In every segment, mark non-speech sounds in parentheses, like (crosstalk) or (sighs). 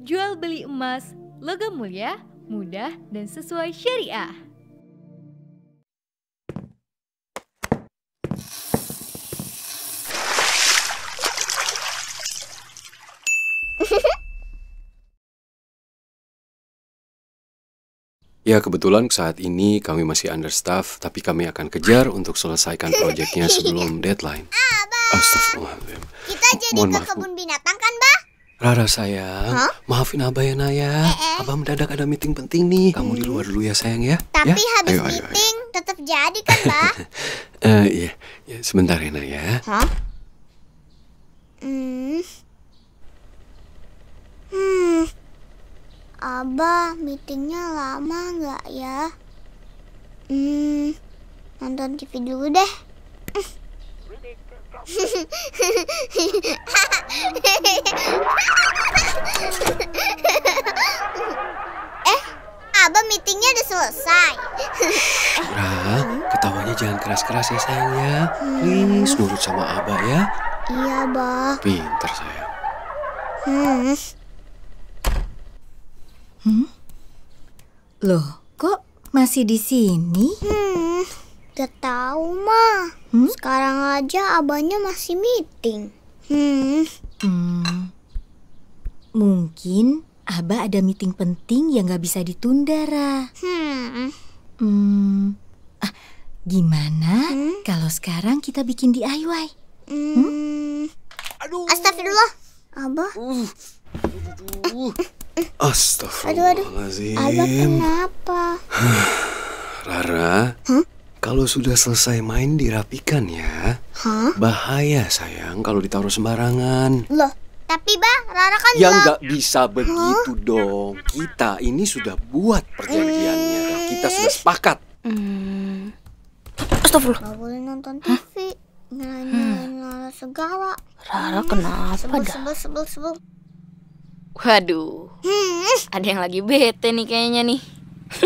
jual beli emas, logam mulia, mudah, dan sesuai syariah. Ya kebetulan saat ini kami masih understaff, tapi kami akan kejar untuk selesaikan proyeknya sebelum deadline. Abang, ah, Astagfirullahaladzim. Kita jadi Mohon ke kebun binatang kan Rara sayang, huh? maafin Abah ya Naya. Eh, eh. Abah mendadak ada meeting penting nih. Kamu di luar dulu ya sayang ya. Tapi ya? habis ayo, meeting ayo, ayo. tetap jadi kan, Bah? (laughs) Eh iya, ya, sebentar ya Naya. Hah? Hmm. Hmm. Abah meetingnya lama nggak ya? Hmm. Nonton TV dulu deh. (laughs) (laughs) eh, Abah meetingnya udah selesai. Ra, ketawanya jangan keras-keras ya sayang ya. Please, nurut sama Abah ya. Iya, Abah. pinter sayang. Hmm. Hmm? Loh, kok masih di sini? Hmm, gak tahu, Ma. Hmm? Sekarang aja abahnya masih meeting. Hmm. hmm. Mungkin Abah ada meeting penting yang gak bisa ditunda, Ra. Hmm. Hmm. Ah, gimana hmm? kalau sekarang kita bikin DIY? Hmm. hmm? Aduh. Astagfirullah. Abah Uh. Eh, eh, eh. Astagfirullahaladzim. kenapa? (sighs) Rara, huh? kalau sudah selesai main dirapikan ya. Hah? Bahaya sayang kalau ditaruh sembarangan. Loh, tapi bah, Rara kan Ya nggak bisa begitu huh? dong. Kita ini sudah buat perjanjiannya. Hmm. Kita sudah sepakat. Hmm. Astagfirullah. Gak boleh nonton TV. Nyalain-nyalain hmm. segala. Rara hmm. kenapa dah? Sebel, sebel, sebel. Waduh, hmm. ada yang lagi bete nih kayaknya nih.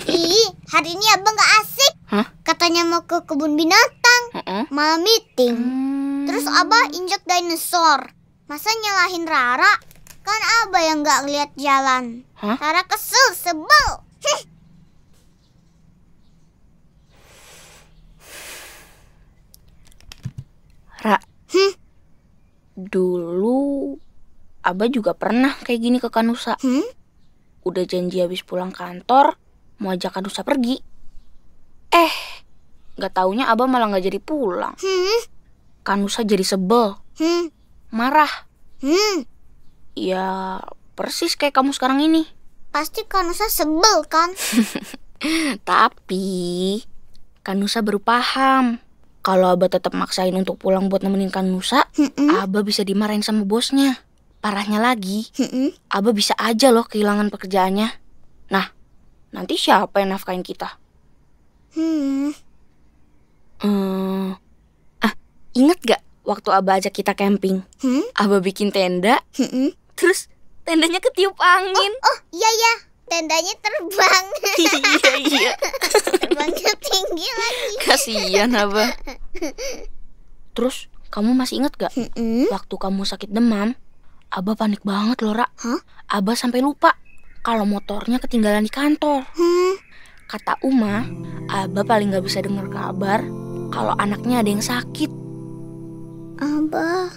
Ih, hari ini abang gak asik. Hah? Katanya mau ke kebun binatang. Hmm? malam malah meeting. Hmm. Terus Abah injak dinosaur. Masa nyalahin Rara? Kan Abah yang gak lihat jalan. Huh? Rara kesel, sebel. Ra, hmm? dulu Abah juga pernah kayak gini ke Kanusa. Hmm? Udah janji habis pulang kantor, mau ajak Kanusa pergi. Eh, Gak taunya abah malah gak jadi pulang. Hmm. Kanusa jadi sebel. Hmm. Marah. Hmm. Ya, persis kayak kamu sekarang ini. Pasti Kanusa sebel kan? (laughs) Tapi, Kanusa baru paham. Kalau Abah tetap maksain untuk pulang buat nemenin Kanusa, hmm Abah bisa dimarahin sama bosnya. Parahnya lagi, hmm Abah bisa aja loh kehilangan pekerjaannya. Nah, nanti siapa yang nafkain kita? Hmm. Hmm. Ah, inget gak waktu abah ajak kita camping? Hmm? Abah bikin tenda, terus tendanya ketiup angin. Oh, oh iya ya, tendanya terbang. (laughs) iya iya. Terbangnya tinggi lagi. kasian abah. Terus kamu masih inget gak hmm waktu kamu sakit demam? abah panik banget loh, Ra. Huh? Abah sampai lupa kalau motornya ketinggalan di kantor. Hmm. Kata Uma, abah paling gak bisa dengar kabar kalau anaknya ada yang sakit. Abah.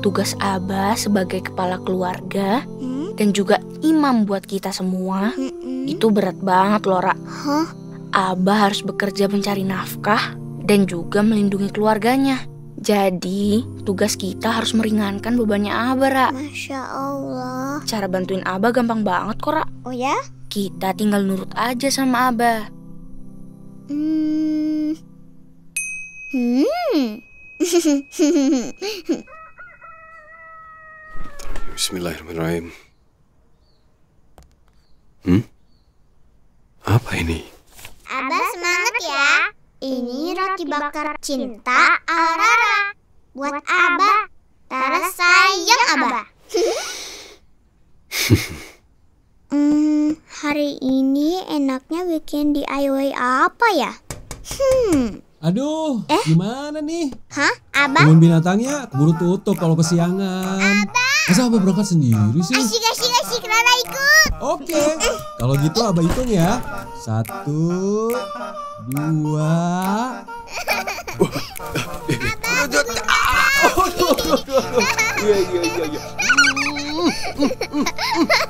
Tugas Abah sebagai kepala keluarga hmm? dan juga imam buat kita semua hmm itu berat banget, Ra. Huh? Abah harus bekerja mencari nafkah dan juga melindungi keluarganya. Jadi, tugas kita harus meringankan bebannya Abah, Ra. Masya Allah. Cara bantuin Abah gampang banget kok, Ra. Oh ya? Kita tinggal nurut aja sama Abah. Hmm. hmm. (laughs) Bismillahirrahmanirrahim. Hmm? Apa ini? Abah semangat ya. Ini roti bakar cinta Aurora. Buat Abah. Tara sayang Abah. (laughs) enaknya bikin DIY apa ya? Hmm. Aduh, eh? gimana nih? Hah? Abah? Kebun binatangnya keburu tutup kalau kesiangan. Abah. Masa abang berangkat sendiri sih? Asyik, asyik, asyik, Rara ikut. Oke, kalau gitu Abah hitung ya. Satu, dua. abang. Iya, iya, iya, iya. (laughs)